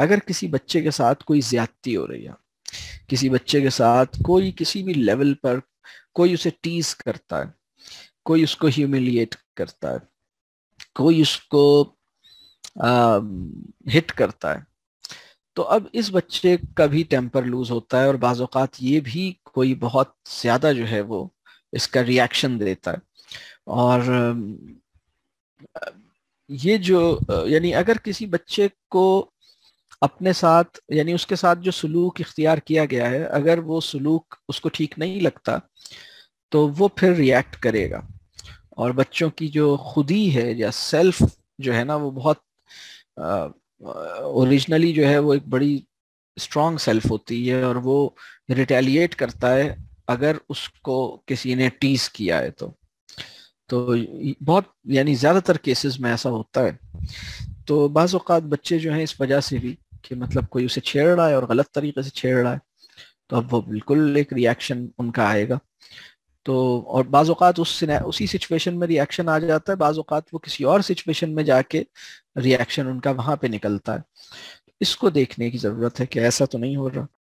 अगर किसी बच्चे के साथ कोई ज्यादती हो रही है किसी बच्चे के साथ कोई किसी भी लेवल पर कोई उसे टीज करता है कोई उसको ह्यूमिलिएट करता है कोई उसको आ, हिट करता है तो अब इस बच्चे का भी टेम्पर लूज होता है और बाज़ात ये भी कोई बहुत ज़्यादा जो है वो इसका रिएक्शन देता है और ये जो यानी अगर किसी बच्चे को अपने साथ यानी उसके साथ जो सलूक इख्तियार किया गया है अगर वो सलूक उसको ठीक नहीं लगता तो वो फिर रिएक्ट करेगा और बच्चों की जो खुदी है या सेल्फ जो है ना वो बहुत ओरिजिनली जो है वो एक बड़ी स्ट्रॉन्ग सेल्फ होती है और वो रिटेलिएट करता है अगर उसको किसी ने टीस किया है तो तो बहुत यानी ज़्यादातर केसेस में ऐसा होता है तो बाज़ बच्चे जो हैं इस वजह से भी कि मतलब कोई उसे छेड़ रहा है और गलत तरीके से छेड़ रहा है तो अब वो बिल्कुल एक रिएक्शन उनका आएगा तो और बाज़ात उस उसी सिचुएशन में रिएक्शन आ जाता है बाज़ात वो किसी और सिचुएशन में जाके रिएक्शन उनका वहाँ पे निकलता है इसको देखने की ज़रूरत है कि ऐसा तो नहीं हो रहा